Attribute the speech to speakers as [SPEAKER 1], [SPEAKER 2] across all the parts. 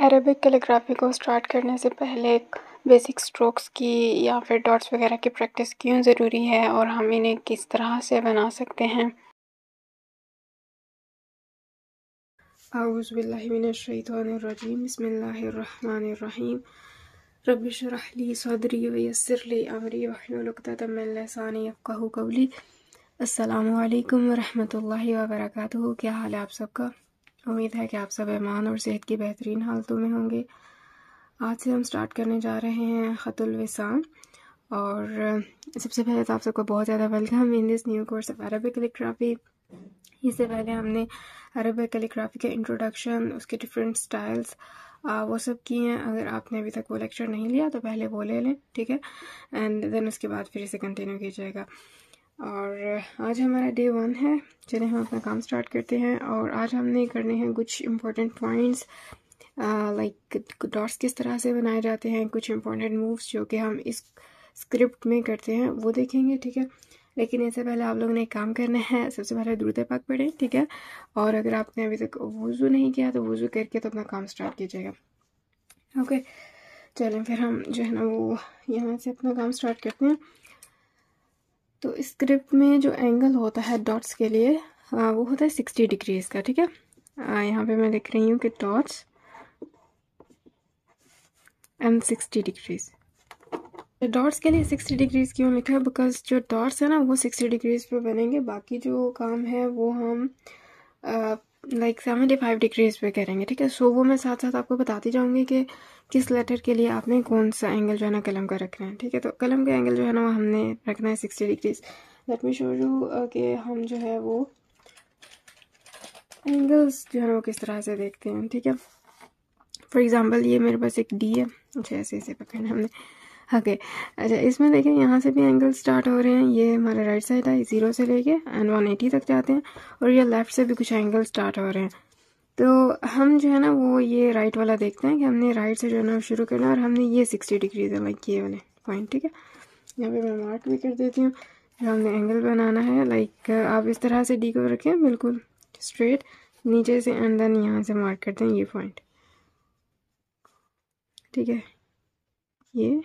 [SPEAKER 1] Arabic calligraphy को start करने से पहले बेसिक स्ट्रोक्स की या फिर डॉट्स वगैरह की प्रैक्टिस क्यों ज़रूरी है और हम इन्हें किस तरह से बना सकते हैं आउज़बिल्लिमिनशैतरजीम बसमीम रबिशरहली अमरी क्या हाल है आप सबका उम्मीद है कि आप सब ऐमान और सेहत की बेहतरीन हालतों में होंगे आज से हम स्टार्ट करने जा रहे हैं ख़तुलवसाम और सबसे पहले तो आप सबको बहुत ज़्यादा welcome in this new course of Arabic calligraphy इससे पहले हमने अरबिक कैलीग्राफी का इंट्रोडक्शन उसके डिफरेंट स्टाइल्स वो सब किए हैं अगर आपने अभी तक वो लेक्चर नहीं लिया तो पहले वो ले लें ठीक है एंड देन उसके बाद फिर इसे कंटिन्यू किया जाएगा और आज हमारा डे वन है चलिए हम अपना काम स्टार्ट करते हैं और आज हमने करने हैं कुछ इम्पोर्टेंट पॉइंट्स लाइक डॉट्स किस तरह से बनाए जाते हैं कुछ इम्पोर्टेंट मूव्स जो कि हम इस स्क्रिप्ट में करते हैं वो देखेंगे ठीक है लेकिन इससे पहले आप लोगों ने काम करना है सबसे पहले दुरुद पाक पढ़ें ठीक है और अगर आपने अभी तक वज़ू नहीं किया तो वज़ू करके तो अपना काम स्टार्ट कीजिएगा ओके चलें फिर हम जो है ना वो यहाँ से अपना काम स्टार्ट करते हैं तो स्क्रिप्ट में जो एंगल होता है डॉट्स के लिए आ, हाँ, वो होता है सिक्सटी डिग्रीज का ठीक है यहाँ पे मैं लिख रही हूँ कि dots and sixty degrees dots के लिए सिक्सटी डिग्रीज क्यों लिखा है बिकॉज जो डॉट्स है ना वो सिक्सटी डिग्रीज पे बनेंगे बाकी जो काम है वो हम लाइक सेवेंटी फाइव डिग्रीज पे करेंगे ठीक है सो वो मैं साथ साथ आपको बताती जाऊँगी कि किस लेटर के लिए आपने कौन सा एंगल जो है ना कलम का रखना है ठीक है तो कलम का एंगल जो है ना वो हमने रखना है sixty degrees let me show you कि हम जो है वो एंगल्स जो है ना वो किस तरह से देखते हैं ठीक है फॉर एग्ज़ाम्पल ये मेरे पास एक डी है अच्छा ऐसे ऐसे पकड़ना हमने ओके अच्छा इसमें देखें यहाँ से भी एंगल स्टार्ट हो रहे हैं ये हमारा राइट साइड है ज़ीरो से लेके एंड वन एटी तक जाते हैं और ये लेफ़्ट से भी कुछ एंगल स्टार्ट हो रहे हैं तो हम जो है ना वो ये राइट वाला देखते हैं कि हमने राइट से जो है ना शुरू करना और हमने ये सिक्सटी डिग्री दे लाइक ये वाले पॉइंट ठीक है यहाँ पर मैं मार्क भी कर देती हूँ जो हमने एंगल बनाना है लाइक आप इस तरह से डी को रखें बिल्कुल स्ट्रेट नीचे से एंड देन यहाँ से मार्क कर दें ये पॉइंट ठीक है ये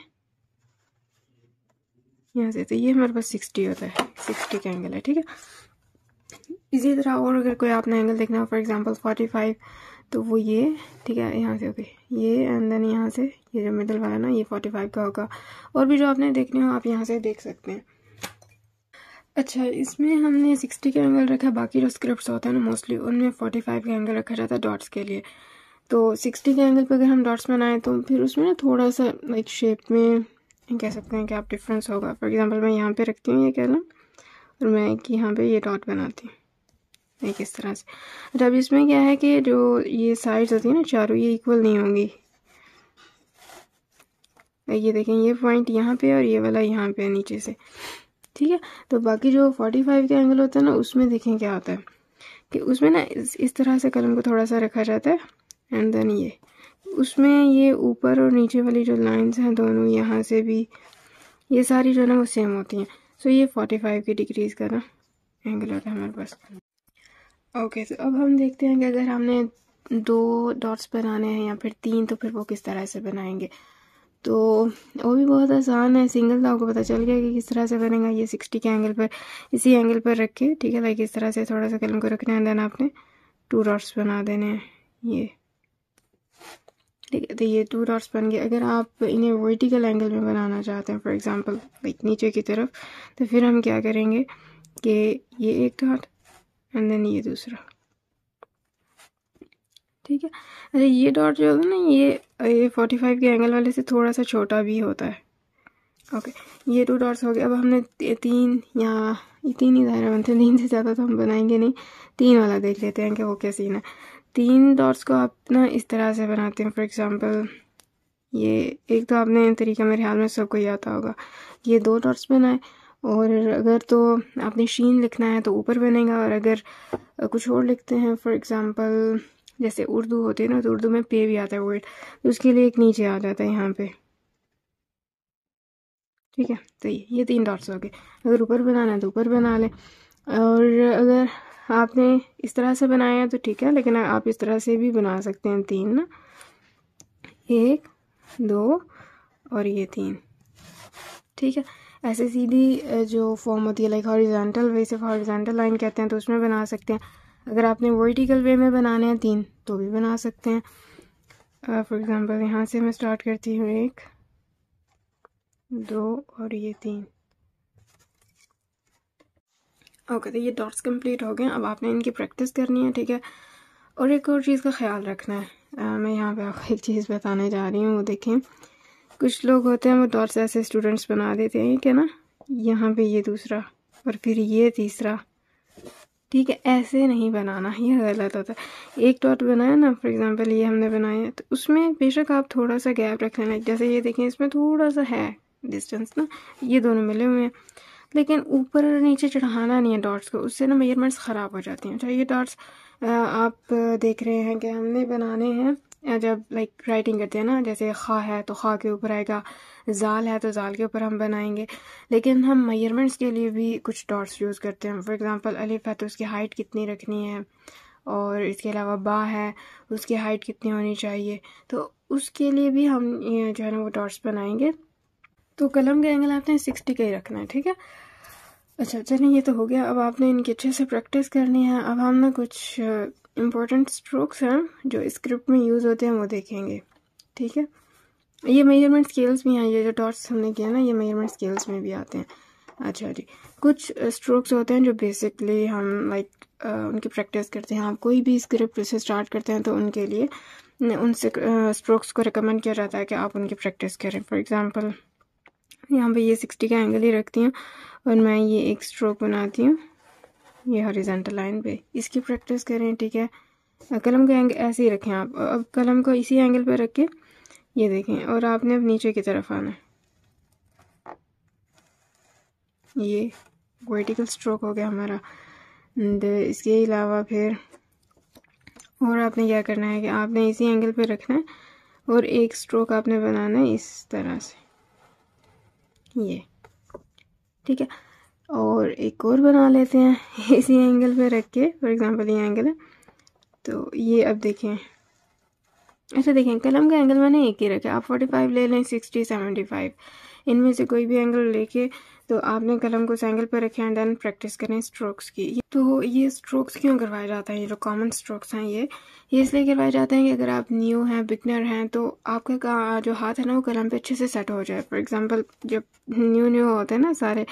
[SPEAKER 1] यहाँ से तो ये हमारे पास सिक्सटी होता है सिक्सटी का एंगल है ठीक है इसी तरह और अगर कोई आपने एंगल देखना हो फॉर एग्जाम्पल फोर्टी फाइव तो वो ये ठीक है यहाँ से ओके ये एंड देन यहाँ से ये जो मिडल वाला ना ये फोर्टी फाइव का होगा और भी जो आपने देखने हो आप यहाँ से देख सकते हैं अच्छा इसमें हमने सिक्सटी का एंगल रखा बाकी जो स्क्रिप्ट होते हैं ना मोस्टली उनमें फोर्टी फाइव का एंगल रखा जाता है डॉट्स के लिए तो सिक्सटी के एंगल पर अगर हम डॉट्स बनाएं तो फिर उसमें ना थोड़ा सा लाइक शेप में कह सकते हैं कि आप डिफरेंस होगा फॉर एग्ज़ाम्पल मैं यहाँ पे रखती हूँ ये कलम और मैं कि यहाँ पे ये डॉट बनाती हूँ एक इस तरह से अच्छा अब इसमें क्या है कि जो ये साइड्स होती है ना चारों ये इक्वल नहीं होंगी ये देखें ये पॉइंट यहाँ पे और ये वाला यहाँ पे नीचे से ठीक है तो बाकी जो फोर्टी फाइव का एंगल होता है ना उसमें देखें क्या होता है कि उसमें ना इस, इस तरह से कलम को थोड़ा सा रखा जाता है एंड देन ये उसमें ये ऊपर और नीचे वाली जो लाइंस हैं दोनों यहाँ से भी ये सारी जो है ना वो सेम होती हैं सो so, ये फोर्टी फाइव की डिग्रीज़ का ना एंगल होता है हमारे पास ओके सो अब हम देखते हैं कि अगर हमने दो डॉट्स बनाने हैं या फिर तीन तो फिर वो किस तरह से बनाएंगे तो वो भी बहुत आसान है सिंगल था तो आपको पता चल गया कि किस तरह से बनेगा ये सिक्सटी के एंगल पर इसी एंगल पर रख के ठीक है लाइक इस तरह से थोड़ा सा कलम को रखना है देन आपने टू डॉट्स बना देने हैं ये ठीक है तो ये टू डॉट्स बन गए अगर आप इन्हें वर्टिकल एंगल में बनाना चाहते हैं फॉर एग्जांपल लाइक नीचे की तरफ तो फिर हम क्या करेंगे कि ये एक डॉट एंड देन ये दूसरा ठीक है अच्छा ये डॉट जो है ना ये ये फोर्टी फाइव के एंगल वाले से थोड़ा सा छोटा भी होता है ओके ये टू डॉट्स हो गए अब हमने तीन या ये तीन ही दायरे बनते हैं तीन से ज़्यादा तो हम बनाएंगे नहीं तीन वाला देख लेते हैं कि वो क्या सीन है तीन डॉट्स को आप ना इस तरह से बनाते हैं फॉर एग्ज़ाम्पल ये एक तो आपने तरीका मेरे ख्याल में सबको ही आता होगा ये दो डॉट्स बनाए और अगर तो आपने शीन लिखना है तो ऊपर बनेगा और अगर कुछ और लिखते हैं फॉर एग्ज़ाम्पल जैसे उर्दू होती है ना तो उर्दू में पे भी आता है वर्ड तो उसके लिए एक नीचे आ जाता है यहाँ पे ठीक है तो ये ये तीन डॉट्स हो गए अगर ऊपर बनाना है तो ऊपर बना लें और अगर आपने इस तरह से बनाया तो ठीक है लेकिन आप इस तरह से भी बना सकते हैं तीन ना एक दो और ये तीन ठीक है ऐसे सीधी जो फॉर्म होती है लाइक हॉरिजेंटल वे सिर्फ हॉरिजेंटल लाइन कहते हैं तो उसमें बना सकते हैं अगर आपने वर्टिकल वे में बनाने हैं तीन तो भी बना सकते हैं फॉर एग्ज़ाम्पल यहाँ से मैं स्टार्ट करती हूँ एक दो और ये तीन ओके तो ये डॉट्स कंप्लीट हो गए अब आपने इनकी प्रैक्टिस करनी है ठीक है और एक और चीज़ का ख्याल रखना है आ, मैं यहाँ पे आपको एक चीज़ बताने जा रही हूँ वो देखें कुछ लोग होते हैं वो डॉट्स ऐसे स्टूडेंट्स बना देते हैं क्या ना यहाँ पे ये दूसरा और फिर ये तीसरा ठीक है ऐसे नहीं बनाना ये गलत होता है एक डॉट बनाया ना फॉर एग्जांपल ये हमने बनाया तो उसमें बेशक आप थोड़ा सा गैप रख लेना जैसे ये देखें इसमें थोड़ा सा है डिस्टेंस ना ये दोनों मिले हुए हैं लेकिन ऊपर और नीचे चढ़ाना नहीं है डॉट्स को उससे ना मेजरमेंट्स ख़राब हो जाती हैं चाहे तो ये डॉट्स आप देख रहे हैं कि हमने बनाने हैं जब लाइक राइटिंग करते हैं ना जैसे खा है तो खा के ऊपर आएगा जाल है तो जाल के ऊपर हम बनाएंगे लेकिन हम मेजरमेंट्स के लिए भी कुछ डॉट्स यूज़ करते हैं फॉर एग्ज़ाम्पल अलिफ है तो उसकी हाइट कितनी रखनी है और इसके अलावा बा है उसकी हाइट कितनी होनी चाहिए तो उसके लिए भी हम जो है ना वो डॉट्स बनाएंगे तो कलम का एंगल आपने सिक्सटी का ही रखना है ठीक है अच्छा चलिए ये तो हो गया अब आपने इनकी अच्छे से प्रैक्टिस करनी है अब हम ना कुछ इम्पोर्टेंट स्ट्रोक्स हैं जो स्क्रिप्ट में यूज़ होते हैं वो देखेंगे ठीक है ये मेजरमेंट स्केल्स भी हैं ये जो डॉट्स हमने किया ना ये मेजरमेंट स्केल्स में भी आते हैं अच्छा जी कुछ स्ट्रोक्स होते हैं जो बेसिकली हम लाइक उनकी प्रैक्टिस करते हैं आप कोई भी स्क्रिप्ट से स्टार्ट करते हैं तो उनके लिए उनसे स्ट्रोक्स को रिकमेंड किया जाता है कि आप उनकी प्रैक्टिस करें फॉर एग्ज़ाम्पल यहाँ पे ये सिक्सटी का एंगल ही रखती हूँ और मैं ये एक स्ट्रोक बनाती हूँ ये हॉरिजेंटल लाइन पे इसकी प्रैक्टिस करें ठीक है कलम का एंगल ऐसे ही रखें आप अब कलम को इसी एंगल पर रख के ये देखें और आपने अब नीचे की तरफ आना है ये वर्टिकल स्ट्रोक हो गया हमारा एंड इसके अलावा फिर और आपने क्या करना है कि आपने इसी एंगल पे रखना है और एक स्ट्रोक आपने बनाना है इस तरह से ये ठीक है और एक और बना लेते हैं इसी एंगल पे रख के फॉर एग्जांपल ये एंगल है तो ये अब देखें अच्छा देखें कलम का एंगल मैंने एक ही रखा आप 45 ले लें 60 75 इनमें से कोई भी एंगल लेके तो आपने कलम को सेंगल पर रखें एंड देन प्रैक्टिस करें स्ट्रोक्स की तो ये स्ट्रोक्स क्यों करवाए जाते हैं ये जो कॉमन स्ट्रोक्स हैं ये ये इसलिए करवाए जाते हैं कि अगर आप न्यू हैं बिगनर हैं तो आपका जो हाथ है ना वो कलम पे अच्छे से सेट हो जाए फॉर एग्जांपल जब न्यू न्यू होते हैं ना सारे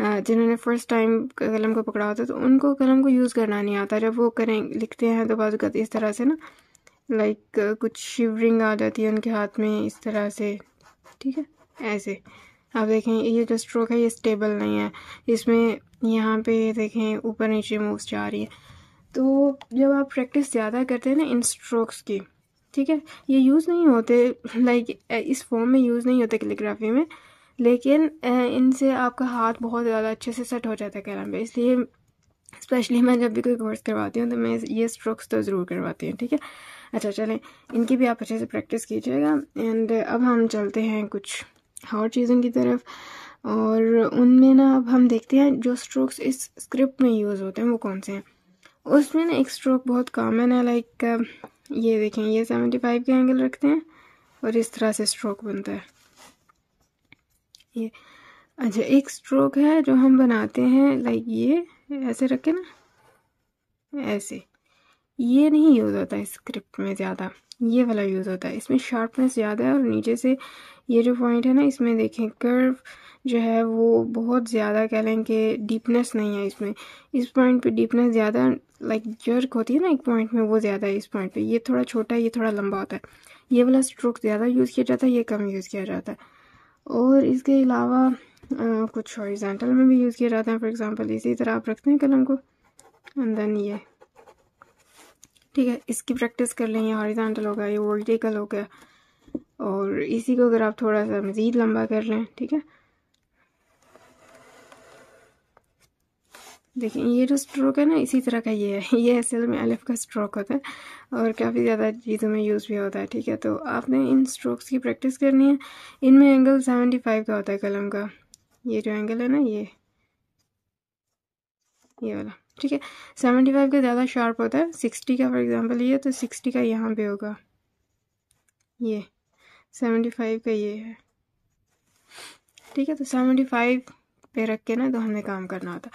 [SPEAKER 1] जिन्होंने फर्स्ट टाइम कलम को पकड़ा होता है तो उनको कलम को यूज़ करना नहीं आता जब वो करें लिखते हैं तो बाजू इस तरह से ना लाइक कुछ शिवरिंग आ जाती है उनके हाथ में इस तरह से ठीक है ऐसे आप देखें ये जो स्ट्रोक है ये स्टेबल नहीं है इसमें यहाँ पे देखें ऊपर नीचे मूव्स जा रही है तो जब आप प्रैक्टिस ज़्यादा करते हैं ना इन स्ट्रोक्स की ठीक है ये यूज़ नहीं होते लाइक इस फॉर्म में यूज़ नहीं होते कैलीग्राफी में लेकिन इनसे आपका हाथ बहुत ज़्यादा अच्छे से सेट हो जाता है कैराम पे इसलिए स्पेशली मैं जब भी कोई कोर्स करवाती हूँ तो मैं ये स्ट्रोक्स तो ज़रूर करवाती हूँ ठीक है अच्छा चलें इनकी भी आप अच्छे से प्रैक्टिस कीजिएगा एंड अब हम चलते हैं कुछ हॉट चीज़ों की तरफ और उनमें ना अब हम देखते हैं जो स्ट्रोक्स इस स्क्रिप्ट में यूज़ होते हैं वो कौन से हैं उसमें ना एक स्ट्रोक बहुत कॉमन है लाइक ये देखें ये सेवेंटी फाइव के एंगल रखते हैं और इस तरह से स्ट्रोक बनता है ये अच्छा एक स्ट्रोक है जो हम बनाते हैं लाइक ये ऐसे रखें ना ऐसे ये नहीं यूज़ होता इस स्क्रिप्ट में ज़्यादा ये वाला यूज़ होता है इसमें शार्पनेस ज़्यादा है और नीचे से ये जो पॉइंट है ना इसमें देखें कर्व जो है वो बहुत ज़्यादा कह लें कि डीपनेस नहीं है इसमें इस पॉइंट पे डीपनेस ज़्यादा लाइक जर्क होती है ना एक पॉइंट में वो ज़्यादा है इस पॉइंट पे ये थोड़ा छोटा है ये थोड़ा लंबा होता है ये वाला स्ट्रोक ज़्यादा यूज़ किया जाता है ये कम यूज़ किया जाता है और इसके अलावा कुछ हॉरिजेंटल में भी यूज़ किया जाता है फॉर एग्ज़ाम्पल इसी तरह आप रखते हैं कलम को एंड देन ये ठीक है इसकी प्रैक्टिस कर लें ये हॉरिजेंटल हो गया ये वर्टिकल हो गया और इसी को अगर आप थोड़ा सा मज़ीद लंबा कर लें ठीक है देखिए ये जो स्ट्रोक है ना इसी तरह का ये है ये असल में अलिफ का स्ट्रोक होता है और काफ़ी ज़्यादा चीज़ों में यूज़ भी होता है ठीक है तो आपने इन स्ट्रोक्स की प्रैक्टिस करनी है इनमें एंगल सेवेंटी फाइव का होता है कलम का ये जो एंगल है ना ये ये वाला ठीक है सेवेंटी फाइव का ज़्यादा शार्प होता है सिक्सटी का फॉर एग्ज़ाम्पल ये तो सिक्सटी का यहाँ पे होगा ये सेवेंटी फाइव का ये है ठीक है तो सेवेंटी फाइव पे रख के ना तो हमें काम करना होता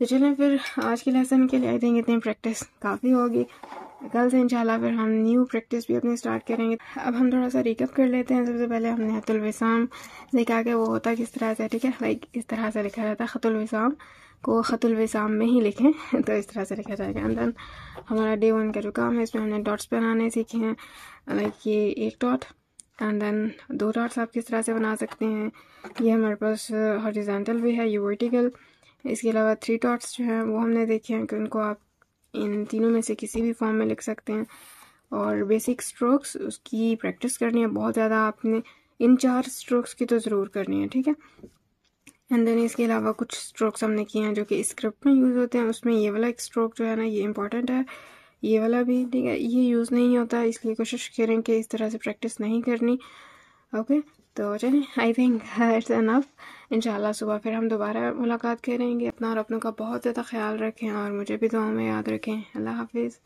[SPEAKER 1] तो चलें फिर आज के लेसन के लिए आई थिंक इतनी प्रैक्टिस काफ़ी होगी कल से इंशाल्लाह फिर हम न्यू प्रैक्टिस भी अपनी स्टार्ट करेंगे अब हम थोड़ा सा रिकअप कर लेते हैं सबसे पहले हमने हतुलवसाम देखा कि वो होता किस तरह से ठीक है लाइक इस तरह से लिखा जाता है ख़तुलविसाम को खतुलवसाम में ही लिखें तो इस तरह से लिखा जाएगा एंड देन हमारा डे वन का जो काम है इसमें हमने डॉट्स बनाने सीखे हैं लाइक ये एक डॉट एंड देन दो डॉट्स आप किस तरह से बना सकते हैं ये हमारे पास हॉरिजेंटल भी है ये वर्टिकल इसके अलावा थ्री डॉट्स जो हैं वो हमने देखे हैं कि उनको आप इन तीनों में से किसी भी फॉर्म में लिख सकते हैं और बेसिक स्ट्रोक्स उसकी प्रैक्टिस करनी है बहुत ज़्यादा आपने इन चार स्ट्रोक्स की तो ज़रूर करनी है ठीक है एंड देन इसके अलावा कुछ स्ट्रोक्स हमने किए हैं जो कि स्क्रिप्ट में यूज़ होते हैं उसमें ये वाला एक स्ट्रोक जो है ना ये इंपॉर्टेंट है ये वाला भी ठीक है ये यूज़ नहीं होता इसलिए कोशिश करें कि इस तरह से प्रैक्टिस नहीं करनी ओके तो चलें आई थिंक इट्स अनफ इन सुबह फिर हम दोबारा मुलाकात करेंगे अपना और अपनों का बहुत ज़्यादा ख्याल रखें और मुझे भी दुआ में याद रखें अल्लाह हाफिज़